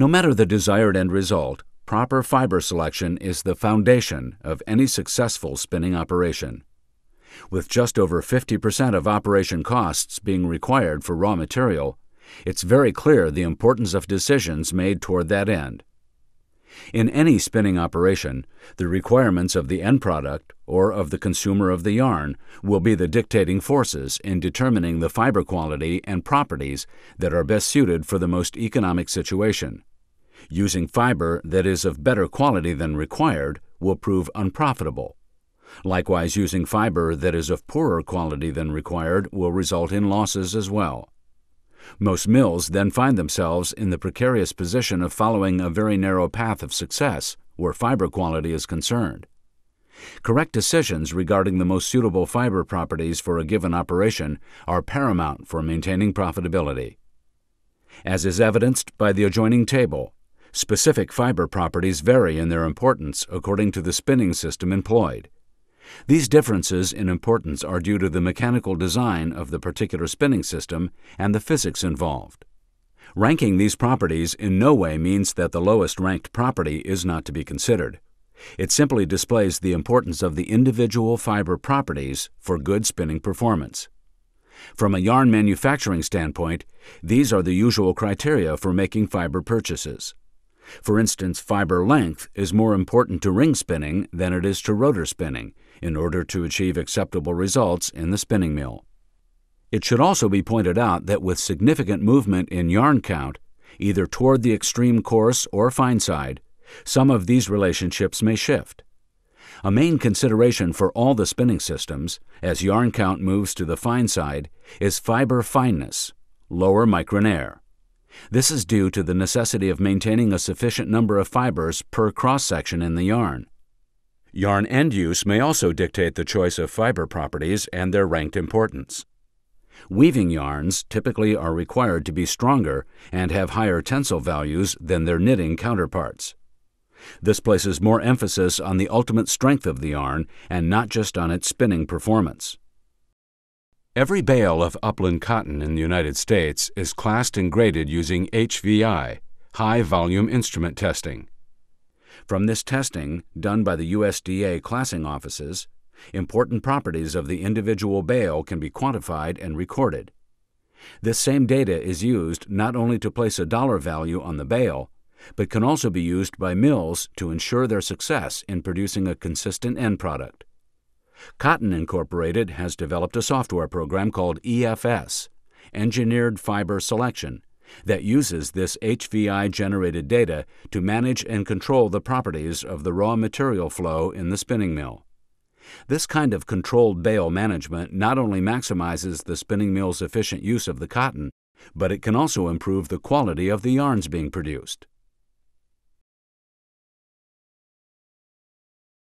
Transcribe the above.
No matter the desired end result, proper fiber selection is the foundation of any successful spinning operation. With just over 50% of operation costs being required for raw material, it's very clear the importance of decisions made toward that end. In any spinning operation, the requirements of the end product or of the consumer of the yarn will be the dictating forces in determining the fiber quality and properties that are best suited for the most economic situation. Using fiber that is of better quality than required will prove unprofitable. Likewise, using fiber that is of poorer quality than required will result in losses as well. Most mills then find themselves in the precarious position of following a very narrow path of success where fiber quality is concerned. Correct decisions regarding the most suitable fiber properties for a given operation are paramount for maintaining profitability. As is evidenced by the adjoining table, Specific fiber properties vary in their importance according to the spinning system employed. These differences in importance are due to the mechanical design of the particular spinning system and the physics involved. Ranking these properties in no way means that the lowest ranked property is not to be considered. It simply displays the importance of the individual fiber properties for good spinning performance. From a yarn manufacturing standpoint, these are the usual criteria for making fiber purchases. For instance, fiber length is more important to ring spinning than it is to rotor spinning in order to achieve acceptable results in the spinning mill. It should also be pointed out that with significant movement in yarn count, either toward the extreme coarse or fine side, some of these relationships may shift. A main consideration for all the spinning systems, as yarn count moves to the fine side, is fiber fineness, lower micronaire. This is due to the necessity of maintaining a sufficient number of fibers per cross-section in the yarn. Yarn end use may also dictate the choice of fiber properties and their ranked importance. Weaving yarns typically are required to be stronger and have higher tensile values than their knitting counterparts. This places more emphasis on the ultimate strength of the yarn and not just on its spinning performance. Every bale of upland cotton in the United States is classed and graded using HVI, high volume instrument testing. From this testing, done by the USDA classing offices, important properties of the individual bale can be quantified and recorded. This same data is used not only to place a dollar value on the bale, but can also be used by mills to ensure their success in producing a consistent end product. Cotton Incorporated has developed a software program called EFS, Engineered Fiber Selection, that uses this HVI generated data to manage and control the properties of the raw material flow in the spinning mill. This kind of controlled bale management not only maximizes the spinning mill's efficient use of the cotton, but it can also improve the quality of the yarns being produced.